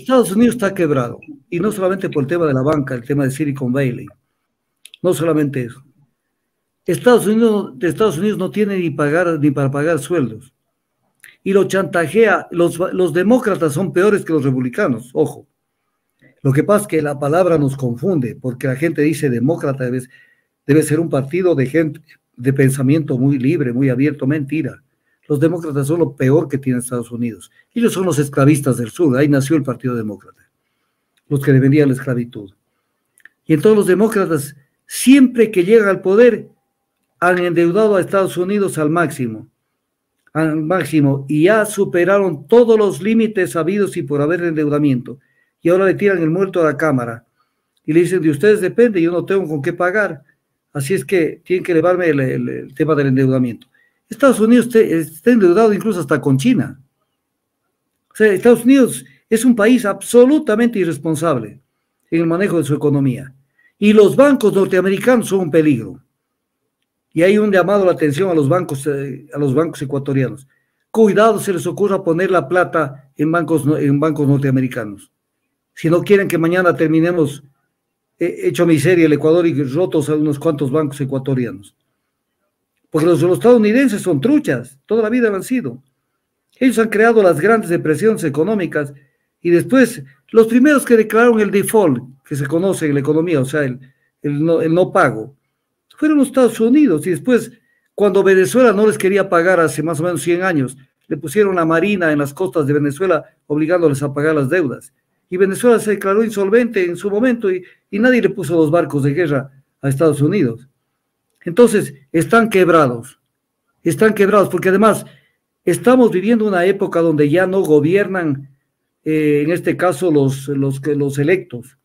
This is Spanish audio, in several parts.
Estados Unidos está quebrado, y no solamente por el tema de la banca, el tema de Silicon Valley, no solamente eso. Estados Unidos, Estados Unidos no tiene ni, pagar, ni para pagar sueldos. Y lo chantajea, los, demócratas son peores que los republicanos, ojo. Lo que pasa es que la palabra nos confunde, porque la gente dice demócrata, debe, debe ser un partido de gente de pensamiento muy libre, muy abierto, mentira. Los demócratas son lo peor que tiene Estados Unidos. Ellos son los esclavistas del sur, ahí nació el Partido Demócrata, los que defendían la esclavitud. Y entonces los demócratas, siempre que llegan al poder, han endeudado a Estados Unidos al máximo, al máximo, y ya superaron todos los límites habidos y por haber endeudamiento. Y ahora le tiran el muerto a la Cámara y le dicen, de ustedes depende, yo no tengo con qué pagar. Así es que tienen que elevarme el tema del endeudamiento. Estados Unidos eh, está endeudado incluso hasta con China. O sea, Estados Unidos es un país absolutamente irresponsable en el manejo de su economía. Y los bancos norteamericanos son un peligro. Y hay un llamado a la atención a los bancos, eh, a los bancos ecuatorianos. Cuidado se les ocurra poner la plata en bancos, en bancos norteamericanos. Si no quieren que mañana terminemos eh, hecho miseria el Ecuador y rotos a unos cuantos bancos ecuatorianos porque los, estadounidenses son truchas, toda la vida han sido. Ellos han creado las grandes depresiones económicas y después los primeros que declararon el default, que se conoce en la economía, o sea, el, no, pago, fueron los Estados Unidos y después cuando Venezuela no les quería pagar hace más o menos 100 años, le pusieron la marina en las costas de Venezuela obligándoles a pagar las deudas. Y Venezuela se declaró insolvente en su momento y nadie le puso los barcos de guerra a Estados Unidos. Entonces, están quebrados, están quebrados, porque además estamos viviendo una época donde ya no gobiernan, eh, en este caso, los, los, los electos,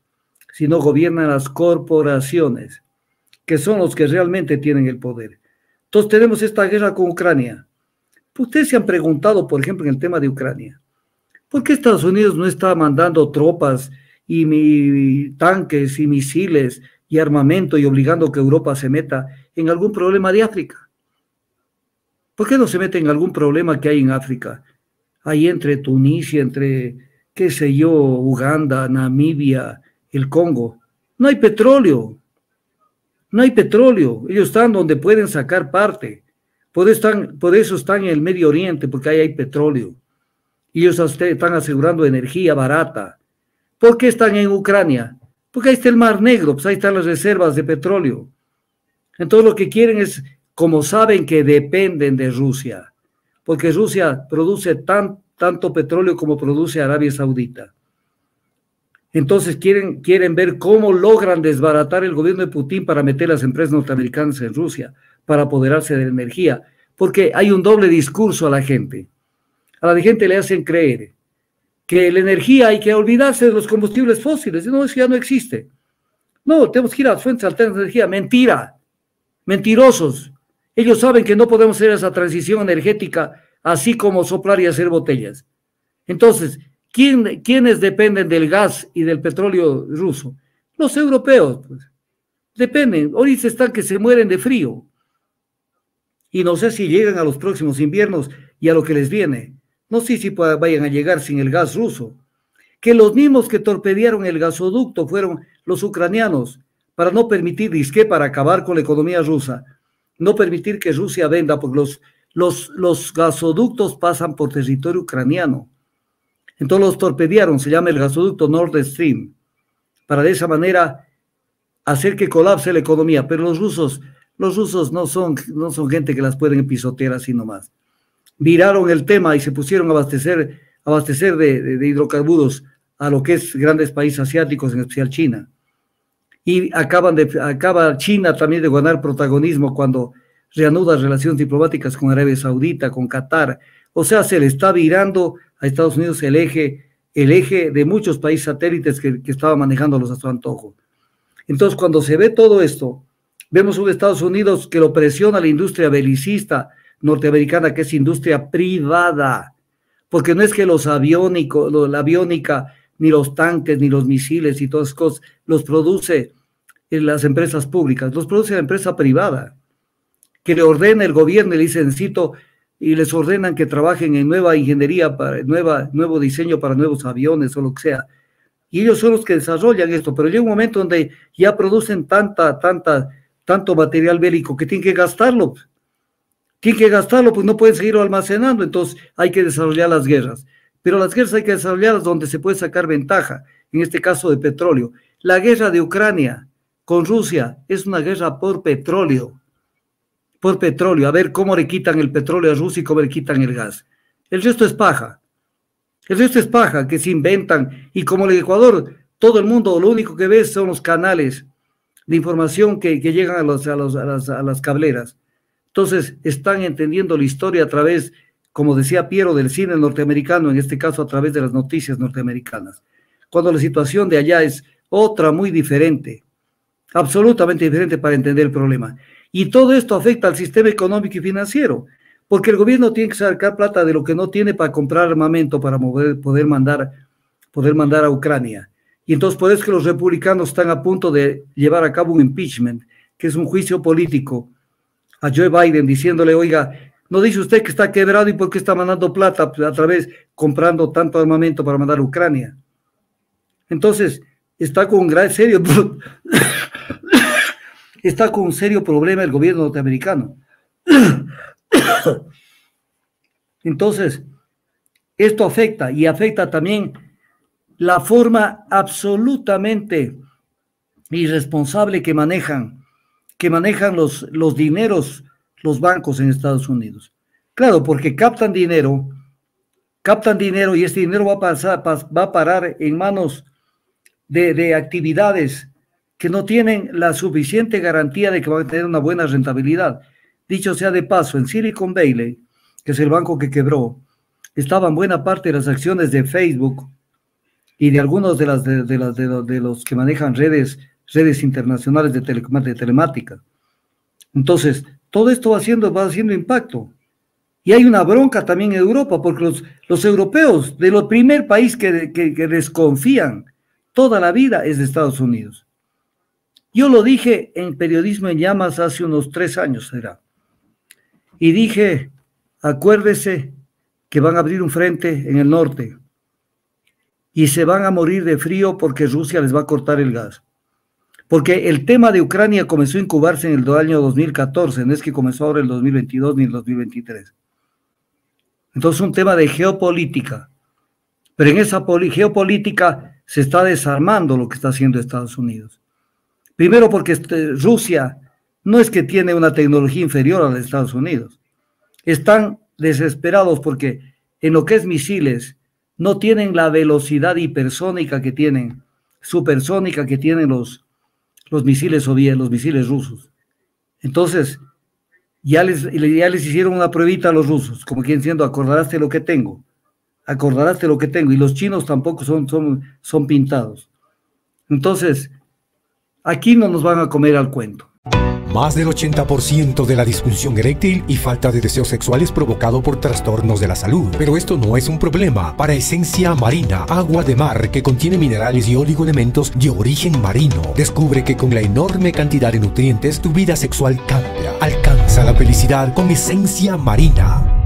sino gobiernan las corporaciones, que son los que realmente tienen el poder. Entonces tenemos esta guerra con Ucrania. Ustedes se han preguntado, por ejemplo, en el tema de Ucrania, ¿por qué Estados Unidos no está mandando tropas y, y tanques y misiles y armamento y obligando que Europa se meta en algún problema de África? ¿Por qué no se mete en algún problema que hay en África? Ahí entre Tunisia, entre, qué sé yo, Uganda, Namibia, el Congo. No hay petróleo. No hay petróleo. Ellos están donde pueden sacar parte. Por, están, por eso están en el Medio Oriente, porque ahí hay petróleo. Ellos están asegurando energía barata. ¿Por qué están en Ucrania? Porque ahí está el Mar Negro, pues ahí están las reservas de petróleo. Entonces lo que quieren es, como saben que dependen de Rusia, porque Rusia produce tan, tanto petróleo como produce Arabia Saudita. Entonces quieren, quieren ver cómo logran desbaratar el gobierno de Putin para meter las empresas norteamericanas en Rusia, para apoderarse de la energía, porque hay un doble discurso a la gente. A la gente le hacen creer que la energía hay que olvidarse de los combustibles fósiles. No, eso ya no existe. No, tenemos que ir a fuentes alternas de energía. Mentira. Mentirosos. Ellos saben que no podemos hacer esa transición energética así como soplar y hacer botellas. Entonces, ¿quién, ¿quiénes dependen del gas y del petróleo ruso? Los europeos. Pues. Dependen. Ahorita están que se mueren de frío. Y no sé si llegan a los próximos inviernos y a lo que les viene no sé si vayan a llegar sin el gas ruso, que los mismos que torpedearon el gasoducto fueron los ucranianos para no permitir, disque para acabar con la economía rusa, no permitir que Rusia venda, porque los, los, los gasoductos pasan por territorio ucraniano. Entonces los torpedearon, se llama el gasoducto Nord Stream, para de esa manera hacer que colapse la economía. Pero los rusos, los rusos no son, no son gente que las pueden pisotear así nomás viraron el tema y se pusieron a abastecer, abastecer de, hidrocarburos a lo que es grandes países asiáticos, en especial China. Y acaban de, acaba China también de ganar protagonismo cuando reanuda relaciones diplomáticas con Arabia Saudita, con Qatar. O sea, se le está virando a Estados Unidos el eje, el eje de muchos países satélites que, que estaban los a su antojo. Entonces, cuando se ve todo esto, vemos un Estados Unidos que lo presiona la industria belicista, norteamericana, que es industria privada, porque no es que los aviónicos, la aviónica, ni los tanques, ni los misiles y todas cosas, los produce en las empresas públicas, los produce la empresa privada, que le ordena el gobierno y le y les ordenan que trabajen en nueva ingeniería, para, nueva, nuevo diseño para nuevos aviones o lo que sea. Y ellos son los que desarrollan esto, pero llega un momento donde ya producen tanta, tanta, tanto material bélico que tienen que gastarlo que que gastarlo, pues no pueden seguirlo almacenando, entonces hay que desarrollar las guerras. Pero las guerras hay que desarrollarlas donde se puede sacar ventaja, en este caso de petróleo. La guerra de Ucrania con Rusia es una guerra por petróleo, por petróleo, a ver cómo le quitan el petróleo a Rusia y cómo le quitan el gas. El resto es paja. El resto es paja que se inventan. Y como el Ecuador, todo el mundo lo único que ve son los canales de información que, llegan las, a las cableras. Entonces, están entendiendo la historia a través, como decía Piero, del cine norteamericano, en este caso a través de las noticias norteamericanas, cuando la situación de allá es otra muy diferente, absolutamente diferente para entender el problema. Y todo esto afecta al sistema económico y financiero, porque el gobierno tiene que sacar plata de lo que no tiene para comprar armamento, para poder, mandar, poder mandar a Ucrania. Y entonces por que los republicanos están a punto de llevar a cabo un impeachment, que es un juicio político a Joe Biden diciéndole, oiga, no dice usted que está quebrado y por qué está mandando plata a través, comprando tanto armamento para mandar a Ucrania. Entonces, está con un gran serio, está con un serio problema el gobierno norteamericano. Entonces, esto afecta y afecta también la forma absolutamente irresponsable que manejan que manejan los, los dineros, los bancos en Estados Unidos. Claro, porque captan dinero, captan dinero y este dinero va a, pasar, va a parar en manos de, de actividades que no tienen la suficiente garantía de que van a tener una buena rentabilidad. Dicho sea de paso, en Silicon Valley, que es el banco que quebró, estaban buena parte de las acciones de Facebook y de algunos de, las, de, de, de, los que manejan redes redes internacionales de, de telemática. Entonces, todo esto va haciendo, va haciendo impacto. Y hay una bronca también en Europa, porque los, los europeos, de los primer país que, que, que, desconfían toda la vida es de Estados Unidos. Yo lo dije en Periodismo en Llamas hace unos tres años, será. Y dije, acuérdese que van a abrir un frente en el norte y se van a morir de frío porque Rusia les va a cortar el gas. Porque el tema de Ucrania comenzó a incubarse en el año 2014, no es que comenzó ahora el 2022 ni el 2023. Entonces, es un tema de geopolítica. Pero en esa geopolítica se está desarmando lo que está haciendo Estados Unidos. Primero porque este, Rusia no es que tiene una tecnología inferior a la de Estados Unidos. Están desesperados porque en lo que es misiles no tienen la velocidad hipersónica que tienen, supersónica que tienen los los misiles soviéticos, los misiles rusos. Entonces, ya les, les hicieron una pruebita a los rusos, como quien siendo acordarás lo que tengo, acordarás lo que tengo, y los chinos tampoco son, son, son pintados. Entonces, aquí no nos van a comer al cuento. Más del 80% de la disfunción eréctil y falta de deseos sexuales provocado por trastornos de la salud. Pero esto no es un problema. Para esencia marina, agua de mar que contiene minerales y oligoelementos de origen marino, descubre que con la enorme cantidad de nutrientes tu vida sexual cambia. Alcanza la felicidad con esencia marina.